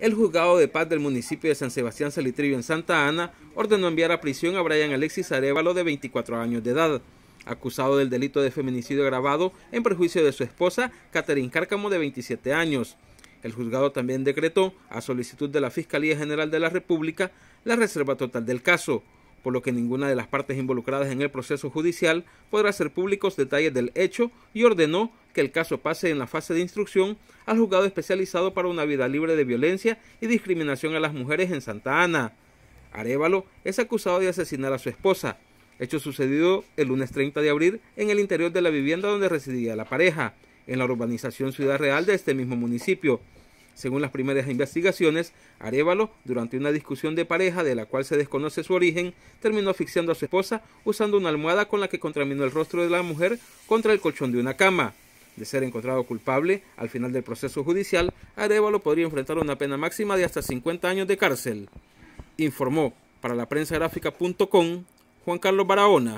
el juzgado de paz del municipio de San Sebastián Salitrillo en Santa Ana ordenó enviar a prisión a Brian Alexis Arevalo de 24 años de edad, acusado del delito de feminicidio agravado en perjuicio de su esposa, Catherine Cárcamo, de 27 años. El juzgado también decretó, a solicitud de la Fiscalía General de la República, la reserva total del caso, por lo que ninguna de las partes involucradas en el proceso judicial podrá hacer públicos detalles del hecho y ordenó que el caso pase en la fase de instrucción al juzgado especializado para una vida libre de violencia y discriminación a las mujeres en Santa Ana. Arevalo es acusado de asesinar a su esposa, hecho sucedido el lunes 30 de abril en el interior de la vivienda donde residía la pareja, en la urbanización Ciudad Real de este mismo municipio. Según las primeras investigaciones, Arevalo, durante una discusión de pareja de la cual se desconoce su origen, terminó asfixiando a su esposa usando una almohada con la que contraminó el rostro de la mujer contra el colchón de una cama. De ser encontrado culpable al final del proceso judicial, Arevalo podría enfrentar una pena máxima de hasta 50 años de cárcel, informó para la prensa gráfica.com Juan Carlos Barahona.